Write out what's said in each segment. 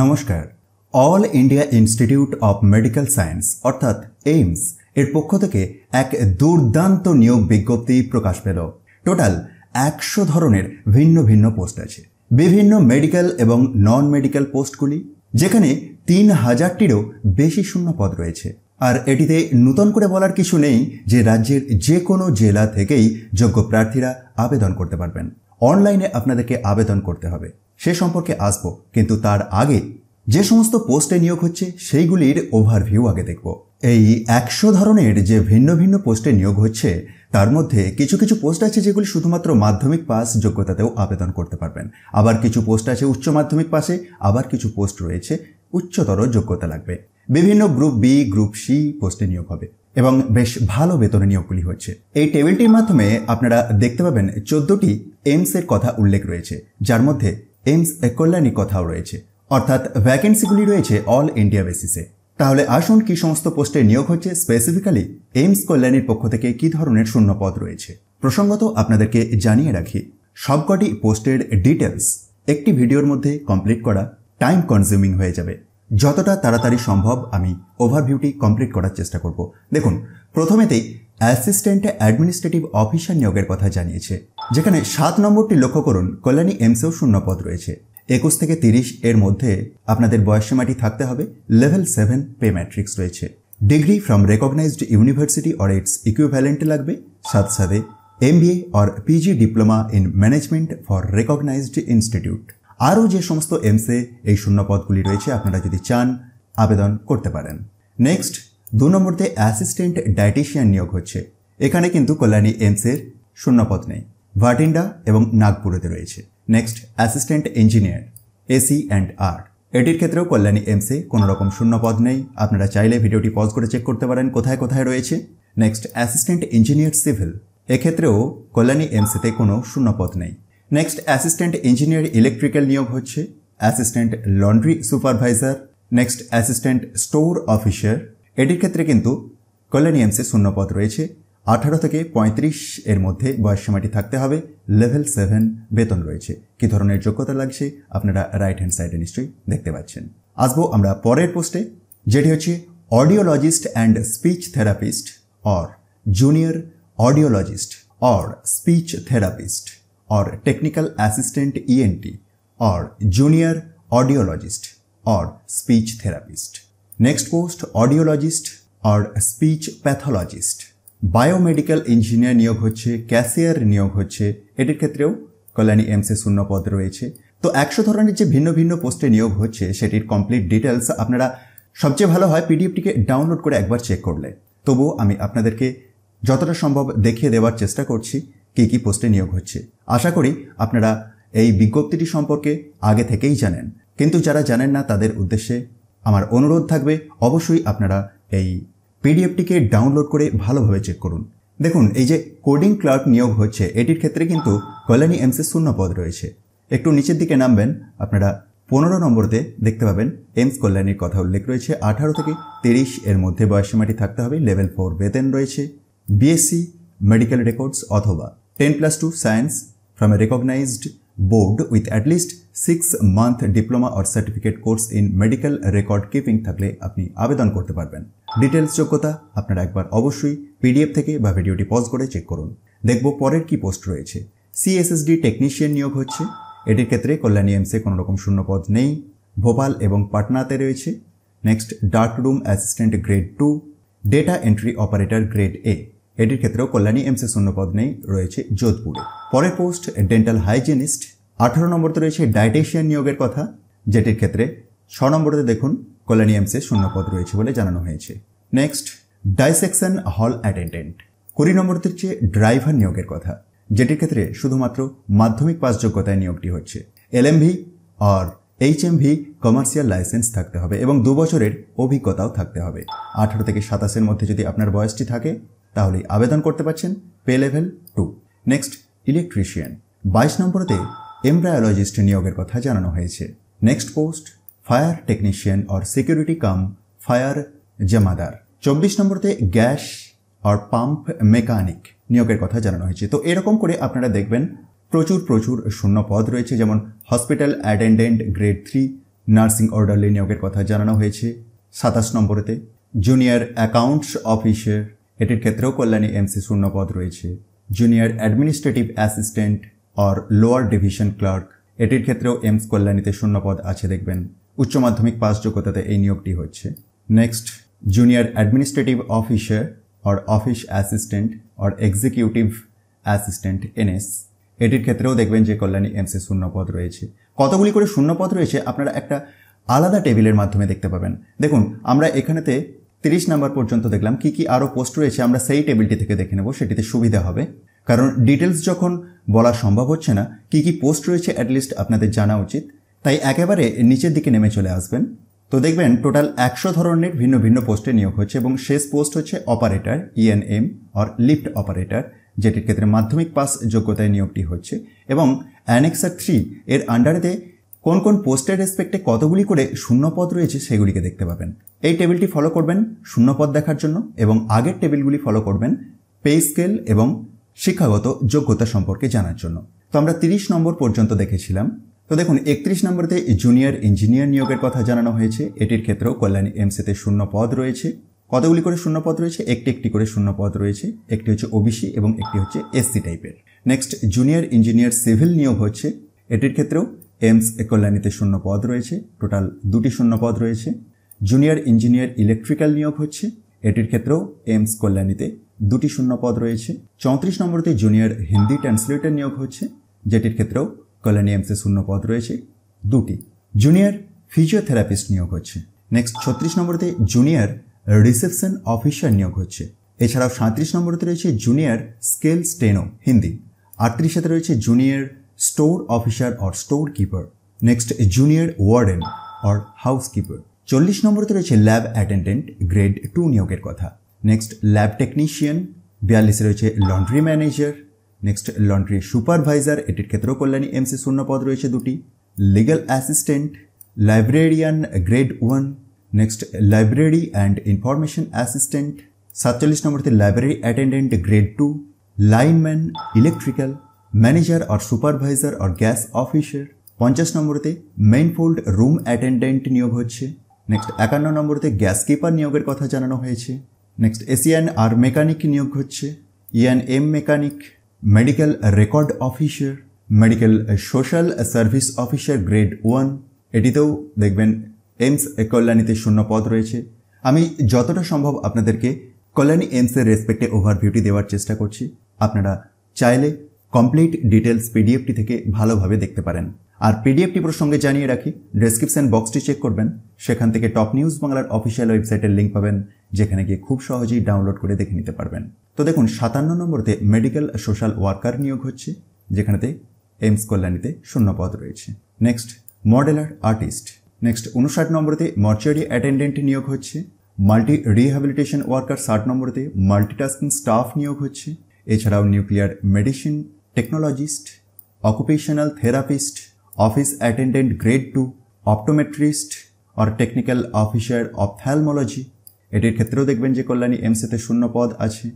নমস্কার all India institute of medical science অর্থাৎ AIIMS এর পক্ষ থেকে এক দুর্দান্ত নিয়োগ বিজ্ঞপ্তি প্রকাশ পেল টোটাল একশো ধরনের ভিন্ন ভিন্ন পোস্ট আছে বিভিন্ন মেডিকেল এবং নন মেডিকেল পোস্টগুলি যেখানে তিন হাজারটিরও বেশি শূন্য পদ রয়েছে আর এটিতে নূতন করে বলার কিছু নেই যে রাজ্যের যে কোনো জেলা থেকেই যোগ্য প্রার্থীরা আবেদন করতে পারবেন অনলাইনে আপনাদেরকে আবেদন করতে হবে সে সম্পর্কে আসব কিন্তু তার আগে যে সমস্ত পোস্টে নিয়োগ হচ্ছে সেইগুলির ওভারভিউ আগে দেখব এই একশো ধরনের যে ভিন্ন ভিন্ন পোস্টে নিয়োগ হচ্ছে তার মধ্যে কিছু কিছু পোস্ট আছে যেগুলি শুধুমাত্র মাধ্যমিক পাস যোগ্যতাতেও আবেদন করতে পারবেন আবার কিছু পোস্ট আছে উচ্চ মাধ্যমিক পাশে আবার কিছু পোস্ট রয়েছে উচ্চতর যোগ্যতা লাগবে বিভিন্ন গ্রুপ বি গ্রুপ সি পোস্টে নিয়োগ হবে এবং বেশ ভালো বেতনে নিয়োগগুলি হচ্ছে এই টেবিলটির মাধ্যমে আপনারা দেখতে পাবেন চোদ্দটি এমসের কথা উল্লেখ রয়েছে যার মধ্যে এইমস কল্যাণী কথাও রয়েছে অর্থাৎ ভ্যাকেন্সিগুলি রয়েছে অল ইন্ডিয়া বেসিসে তাহলে আসুন কি সমস্ত পোস্টে নিয়োগ হচ্ছে স্পেসিফিক্যালি এইমস কল্যাণীর পক্ষ থেকে কি ধরনের শূন্যপদ রয়েছে প্রসঙ্গত আপনাদেরকে জানিয়ে রাখি সবকটি পোস্টের ডিটেলস একটি ভিডিওর মধ্যে কমপ্লিট করা টাইম কনজিউমিং হয়ে যাবে যতটা তাড়াতাড়ি সম্ভব আমি ওভারভিউটি কমপ্লিট করার চেষ্টা করব দেখুন প্রথমেতেই অ্যাসিস্ট্যান্ট অ্যাডমিনিস্ট্রেটিভ অফিসার নিয়োগের কথা জানিয়েছে যেখানে সাত নম্বরটি লক্ষ্য করুন কল্যাণী এমসেও শূন্য পদ রয়েছে একুশ থেকে তিরিশ এর মধ্যে আপনাদের বয়সসীমাটি থাকতে হবে লেভেল সেভেন পে ম্যাট্রিক্স রয়েছে degree from recognised university or its equivalent লাগবে সাথে সাথে M B A or PG diploma in management for recognised institute আরও যে সমস্ত এমসে এই শূন্য পদগুলি রয়েছে আপনারা যদি চান আবেদন করতে পারেন নেক্সট দু নম্বরতে অ্যাসিস্ট্যান্ট ডায়েটিশিয়ান নিয়োগ হচ্ছে এখানে কিন্তু কল্যাণী এমসের শূন্যপদ নেই ভাটিন্ডা এবং নাগপুরেতে রয়েছে next assistant engineer AC and আর এটির ক্ষেত্রেও কল্যাণী এমসে কোনো রকম শূন্যপদ নেই আপনারা চাইলে ভিডিওটি পজ করে চেক করতে পারেন কোথায় কোথায় রয়েছে নেক্সট অ্যাসিস্ট্যান্ট ইঞ্জিনিয়ার সিভিল এক্ষেত্রেও কল্যাণী এমসিতে কোনো পদ নেই নেক্সট অ্যাসিস্ট্যান্ট ইঞ্জিনিয়ার ইলেকট্রিক্যাল নিয়োগ হচ্ছে assistant laundry supervisor next assistant store officer এটির ক্ষেত্রে কিন্তু কল্যাণী এমসে পদ রয়েছে আঠারো থেকে পঁয়ত্রিশ এর মধ্যে বয়সসীমাটি থাকতে হবে লেভেল সেভেন বেতন রয়েছে কি ধরনের যোগ্যতা লাগছে আপনারা রাইট হ্যান্ড সাইডে নিশ্চয়ই দেখতে পাচ্ছেন আসবো আমরা পরের পোস্টে যেটি হচ্ছে audiologist and speech therapist or junior audiologist or speech therapist or technical assistant ENT or junior audiologist or speech therapist next post audiologist or speech pathologist biomedical engineer নিয়োগ হচ্ছে ক্যাশিয়ার নিয়োগ হচ্ছে এটির ক্ষেত্রেও কল্যাণী এমসে শূন্য পদ রয়েছে তো একশো ধরনের যে ভিন্ন ভিন্ন পোস্টে নিয়োগ হচ্ছে সেটির কমপ্লিট ডিটেলস আপনারা সবচেয়ে ভালো হয় পিডিএফটিকে ডাউনলোড করে একবার চেক করলে তবুও আমি আপনাদেরকে যতটা সম্ভব দেখিয়ে দেওয়ার চেষ্টা করছি কী কী পোস্টে নিয়োগ হচ্ছে আশা করি আপনারা এই বিজ্ঞপ্তিটি সম্পর্কে আগে থেকেই জানেন কিন্তু যারা জানেন না তাদের উদ্দেশ্যে আমার অনুরোধ থাকবে অবশ্যই আপনারা এই পিডিএফটিকে ডাউনলোড করে ভালোভাবে চেক করুন দেখুন এই যে কোডিং ক্লার্ক নিয়োগ হচ্ছে এটির ক্ষেত্রে কিন্তু কল্যাণী এমসি শূন্য পদ রয়েছে একটু নিচের দিকে নামবেন আপনারা পনেরো নম্বরতে দেখতে পাবেন এমস কল্যাণীর কথা উল্লেখ রয়েছে আঠারো থেকে তিরিশ এর মধ্যে বয়সীমাটি থাকতে হবে লেভেল ফোর বেতন রয়েছে বিএসসি মেডিকেল রেকর্ডস অথবা ten plus two science from a recognised board with at least six month diploma or certificate course in medical record keeping থাকলে আপনি আবেদন করতে পারবেন ডিটেলস যোগ্যতা আপনারা একবার অবশ্যই পিডিএফ থেকে বা ভিডিওটি পজ করে চেক করুন দেখব পরের কি পোস্ট রয়েছে সিএসএসডি টেকনিশিয়ান নিয়োগ হচ্ছে এটির ক্ষেত্রে কল্যাণী এমসে কোনো রকম শূন্যপদ নেই ভোপাল এবং পাটনাতে রয়েছে next dark room assistant grade two data entry operator grade A এটির ক্ষেত্রেও কল্যাণী এমসে শূন্যপদ নেই রয়েছে যোধপুরে পরে পোস্ট ডেন্টাল হাইজিনিস্ট আঠারো নম্বরতে রয়েছে ডায়েটেশিয়ান নিয়োগের কথা যেটির ক্ষেত্রে ছ নম্বরতে দেখুন কলোনিয়ামসে শূন্যপদ রয়েছে বলে জানানো হয়েছে নেক্সট ডাইসেকশন হল অ্যাটেন্ডেন্ট কুড়ি নম্বরতে হচ্ছে ড্রাইভার নিয়োগের কথা যেটির ক্ষেত্রে শুধুমাত্র মাধ্যমিক পাসযোগ্যতায় নিয়োগটি হচ্ছে এলএমভি আর এইচ ভি কমার্শিয়াল লাইসেন্স থাকতে হবে এবং দু বছরের অভিজ্ঞতাও থাকতে হবে আঠারো থেকে সাতাশের মধ্যে যদি আপনার বয়সটি থাকে তাহলে আবেদন করতে পারছেন pay level two next electrician বাইশ নম্বরতে এমব্রায়োলজিস্ট নিয়োগের কথা জানানো হয়েছে next post fire technician or security cum fire জামাদার চব্বিশ নম্বরতে গ্যাস অর পাম্প মেকানিক নিয়োগের কথা জানানো হয়েছে তো এরকম করে আপনারা দেখবেন প্রচুর প্রচুর শূন্য পদ রয়েছে যেমন hospital attendant grade three nursing orderly নিয়োগের কথা জানানো হয়েছে সাতাশ নম্বরেতে জুনিয়র অ্যাকাউন্টস অফিসের এটির ক্ষেত্রেও কল্যাণী এমসি শূন্য পদ রয়েছে junior administrative assistant or lower division clerk এটির ক্ষেত্রেও এমস কল্যাণীতে শূন্য পদ আছে দেখবেন উচ্চ মাধ্যমিক পাস যোগ্যতাতে এই নিয়োগটি হচ্ছে next junior administrative officer or office assistant or executive assistant NS এটির ক্ষেত্রেও দেখবেন যে কল্যাণী এমসে শূন্যপদ রয়েছে কতগুলি করে শূন্যপদ রয়েছে আপনারা একটা আলাদা টেবিলের মাধ্যমে দেখতে পাবেন দেখুন আমরা এখানেতে তিরিশ নাম্বার পর্যন্ত দেখলাম কি কি আরও পোস্ট রয়েছে আমরা সেই টেবিলটি থেকে দেখে নেব সেটিতে সুবিধা হবে কারণ ডিটেলস যখন বলা সম্ভব হচ্ছে না কি কি পোস্ট রয়েছে অ্যাটলিস্ট আপনাদের জানা উচিত তাই একেবারে নিচের দিকে নেমে চলে আসবেন তো দেখবেন টোটাল একশো ধরনের ভিন্ন ভিন্ন পোস্টে নিয়োগ হচ্ছে এবং শেষ পোস্ট হচ্ছে operator ENM e or lift operator যেটির ক্ষেত্রে মাধ্যমিক পাস যোগ্যতায় নিয়োগটি হচ্ছে এবং অ্যানেক্সার থ্রি এর আন্ডারেতে কোন কোন পোস্টের রেসপেক্টে কতগুলি করে শূন্যপদ রয়েছে সেগুলিকে দেখতে পাবেন এই টেবিলটি ফলো করবেন শূন্যপদ দেখার জন্য এবং আগের টেবিলগুলি ফলো করবেন পে স্কেল এবং শিক্ষাগত যোগ্যতা সম্পর্কে জানার জন্য তো আমরা তিরিশ নম্বর পর্যন্ত দেখেছিলাম তো দেখুন একত্রিশ নম্বরতে জুনিয়র ইঞ্জিনিয়ার নিয়োগের কথা জানানো হয়েছে এটির ক্ষেত্রেও কল্যাণী এমসিতে শূন্য পদ রয়েছে কতগুলি করে শূন্য পদ রয়েছে একটি একটি করে শূন্য পদ রয়েছে একটি হচ্ছে ওবিসি এবং একটি হচ্ছে এসসি টাইপের নেক্সট জুনিয়র ইঞ্জিনিয়ার সিভিল নিয়োগ হচ্ছে এটির ক্ষেত্রেও এমস কল্যাণীতে শূন্য পদ রয়েছে টোটাল দুটি শূন্য পদ রয়েছে জুনিয়র ইঞ্জিনিয়ার ইলেকট্রিক্যাল নিয়োগ হচ্ছে এটির ক্ষেত্রেও এমস কল্যাণীতে দুটি শূন্য পদ রয়েছে চৌত্রিশ নম্বরতে জুনিয়র হিন্দি ট্রান্সলেটার নিয়োগ হচ্ছে যেটির ক্ষেত্রেও কল্যাণী এমসে শূন্য পদ রয়েছে দুটি জুনিয়র ফিজিওথেরাপিস্ট নিয়োগ হচ্ছে নেক্সট ছত্রিশ নম্বরতে জুনিয়র রিসেপশন অফিসার নিয়োগ হচ্ছে এছাড়াও সাঁত্রিশ নম্বরতে রয়েছে জুনিয়র স্কেল স্টেনো হিন্দি আটত্রিশেতে রয়েছে junior store officer or store keeper next junior warden or housekeeper চল্লিশ নম্বরতে রয়েছে ল্যাব অ্যাটেন্ডেন্ট গ্রেড টু নিয়োগের কথা নেক্সট ল্যাব টেকনিশিয়ান বিয়াল্লিশে রয়েছে laundry manager next laundry supervisor এটির ক্ষেত্রেও কল্যাণী এমসি শূন্য পদ রয়েছে দুটি legal assistant librarian grade one next library and information assistant সাতচল্লিশ নম্বরতে library attendant grade two lineman electrical manager আর সুপারভাইজার আর গ্যাস অফিসার পঞ্চাশ নম্বরতে মেইন ফোল্ড রুম অ্যাটেন্ডেন্ট নিয়োগ হচ্ছে নেক্সট একান্ন নম্বরতে গ্যাস কিপার নিয়োগের কথা জানানো হয়েছে নেক্সট এসিয়ান আর মেকানিক নিয়োগ হচ্ছে ইয়ান এম mechanic medical record officer medical social service officer grade one এটিতেও দেখবেন এমস কল্যাণীতে শূন্য পদ রয়েছে আমি যতটা সম্ভব আপনাদেরকে কল্যাণী এমসের রেসপেক্টে ওভারভিউটি দেওয়ার চেষ্টা করছি আপনারা চাইলে কমপ্লিট ডিটেলস পিডিএফটি থেকে ভালোভাবে দেখতে পারেন আর পিডিএফটি প্রসঙ্গে জানিয়ে রাখি ডেসক্রিপশন বক্সটি চেক করবেন সেখান থেকে টপ নিউজ বাংলার অফিসিয়াল ওয়েবসাইটের লিঙ্ক পাবেন যেখানে গিয়ে খুব সহজেই ডাউনলোড করে দেখে নিতে পারবেন তো দেখুন সাতান্ন নম্বরতে মেডিকেল সোশ্যাল ওয়ার্কার নিয়োগ হচ্ছে যেখানেতে এইমস কল্যাণীতে শূন্যপদ রয়েছে নেক্সট মডেলার আর্টিস্ট নেক্সট উনষাট নম্বরতে মর্চারি অ্যাটেন্ডেন্ট নিয়োগ হচ্ছে মাল্টি রিহ্যাবিলিটেশন ওয়ার্কার ষাট নম্বরতে মাল্টিটাস্কিং স্টাফ নিয়োগ হচ্ছে এছাড়াও nuclear medicine technologist occupational therapist office attendant grade two optometrist or technical officer of ophthalmology এটির ক্ষেত্রেও দেখবেন যে কল্যাণী এমসিতে শূন্য পদ আছে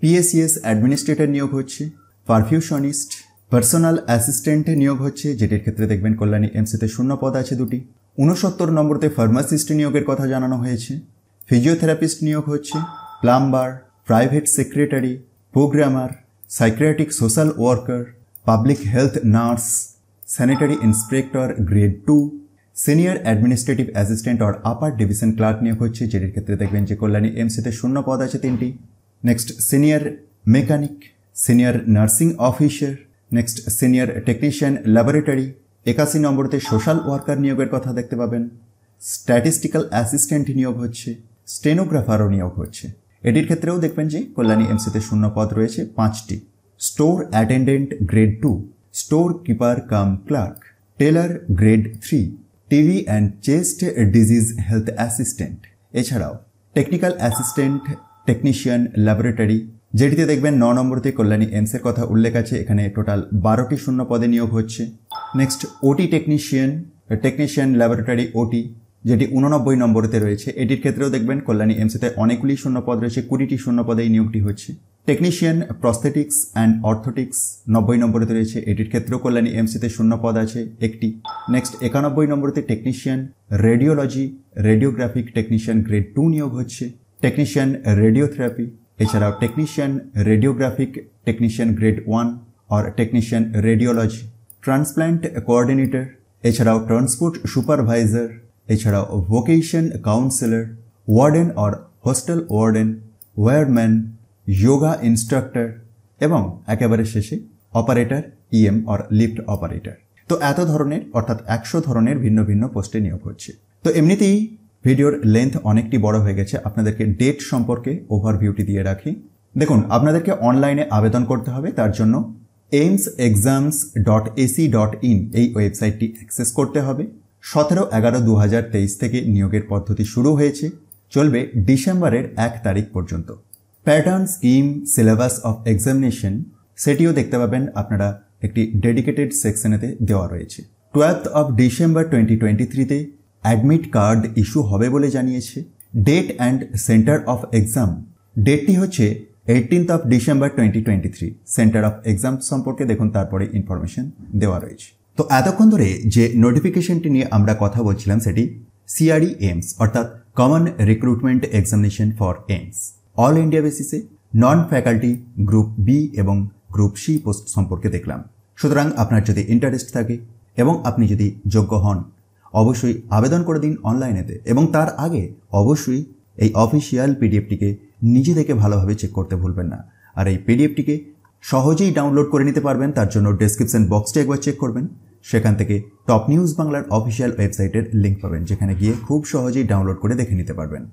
পিএসিএস অ্যাডমিনিস্ট্রেটর নিয়োগ হচ্ছে পারফিউশনিস্ট পার্সোনাল অ্যাসিস্ট্যান্টে নিয়োগ হচ্ছে যেটির ক্ষেত্রে দেখবেন কল্যাণী এমসিতে শূন্য পদ আছে দুটি উনসত্তর নম্বরতে ফার্মাসিস্ট নিয়োগের কথা জানানো হয়েছে ফিজিওথেরাপিস্ট নিয়োগ হচ্ছে plumber private secretary programmer psychiatric social worker public health nurse sanitary inspector grade two senior administrative assistant or upper division clerk নিয়োগ হচ্ছে যেটির ক্ষেত্রে দেখবেন যে কল্যাণী এমসিতে শূন্য পদ আছে তিনটি next senior mechanic senior nursing officer next senior technician laboratory একাশি নম্বরতে সোশ্যাল ওয়ার্কার নিয়োগের কথা দেখতে পাবেন স্ট্যাটিস্টিক্যাল অ্যাসিস্ট্যান্ট নিয়োগ হচ্ছে স্টেনোগ্রাফারও নিয়োগ হচ্ছে এটির ক্ষেত্রেও দেখবেন যে কল্যাণী এমসিতে শূন্য পদ রয়েছে পাঁচটি store attendant grade two store keeper cum clerk teller grade three TB and chest disease health assistant এছাড়াও টেকনিক্যাল অ্যাসিস্ট্যান্ট টেকনিশিয়ান ল্যাবরেটরি যেটিতে দেখবেন ন নম্বরতে কল্যাণী এমসের কথা উল্লেখ আছে এখানে টোটাল বারোটি শূন্য পদে নিয়োগ হচ্ছে নেক্সট ওটি টেকনিশিয়ান টেকনিশিয়ান ল্যাবরেটরি ওটি যেটি উননব্বই নম্বরতে রয়েছে এটির ক্ষেত্রেও দেখবেন কল্যাণী এমসিতে অনেকগুলি শূন্য পদ রয়েছে কুড়িটি শূন্য পদেই নিয়োগটি হচ্ছে টেকনিশিয়ান প্রস্থেটিক্স অ্যান্ড অর্থোটিক্স নব্বই নম্বরেতে রয়েছে এটির ক্ষেত্রেও কল্যাণী এমসিতে শূন্য পদ আছে একটি নেক্সট একানব্বই নম্বরেতে technician radiology radiographic technician grade two নিয়োগ হচ্ছে টেকনিশিয়ান রেডিওথেরাপি এছাড়াও technician radiographic technician grade one আর টেকনিশিয়ান রেডিওলজি ট্রান্সপ্ল্যান্ট কোঅর্ডিনেটর এছাড়াও ট্রান্সপোর্ট সুপারভাইজার এছাড়াও ভোকেশন কাউন্সিলর ওয়ার্ডেন আর হোস্টেল ওয়ার্ডেন ওয়ারম্যান যোগা ইনস্ট্রাক্টর এবং একেবারে শেষে অপারেটর ইএম অর লিফট অপারেটর তো এত ধরনের অর্থাৎ একশো ধরনের ভিন্ন ভিন্ন পোস্টে নিয়োগ হচ্ছে তো এমনিতেই ভিডিওর লেন্থ অনেকটি বড় হয়ে গেছে আপনাদেরকে ডেট সম্পর্কে ওভারভিউটি দিয়ে রাখি দেখুন আপনাদেরকে অনলাইনে আবেদন করতে হবে তার জন্য AIIMS exams dot AC dot in এই ওয়েবসাইটটি অ্যাক্সেস করতে হবে সতেরো এগারো দু থেকে নিয়োগের পদ্ধতি শুরু হয়েছে চলবে ডিসেম্বরের এক তারিখ পর্যন্ত pattern scheme syllabus of examination সেটিও দেখতে পাবেন আপনারা একটি ডেডিকেটেড সেকশনেতে দেওয়া রয়েছে twelfth of December twenty twenty থ্রিতে অ্যাডমিট কার্ড ইস্যু হবে বলে জানিয়েছে date and centre of exam ডেটটি হচ্ছে eighteenth of December twenty twenty three centre of exam সম্পর্কে দেখুন তারপরে ইনফরমেশন দেওয়া রয়েছে তো এতক্ষণ ধরে যে নোটিফিকেশনটি নিয়ে আমরা কথা বলছিলাম সেটি সিআরই এমস e অর্থাৎ common recruitment examination for AIIMS all India বেসিসে নন ফ্যাকাল্টি গ্রুপ বি এবং গ্রুপ সি পোস্ট সম্পর্কে দেখলাম সুতরাং আপনার যদি ইন্টারেস্ট থাকে এবং আপনি যদি যোগ্য হন অবশ্যই আবেদন করে দিন অনলাইনেতে এবং তার আগে অবশ্যই এই অফিসিয়াল পিডিএফটিকে নিজে থেকে ভালোভাবে চেক করতে ভুলবেন না আর এই পিডিএফটিকে সহজেই ডাউনলোড করে নিতে পারবেন তার জন্য ডেসক্রিপশন বক্সটি একবার চেক করবেন সেখান থেকে টপ নিউজ বাংলার অফিসিয়াল ওয়েবসাইটের লিঙ্ক পাবেন যেখানে গিয়ে খুব সহজেই ডাউনলোড করে দেখে নিতে পারবেন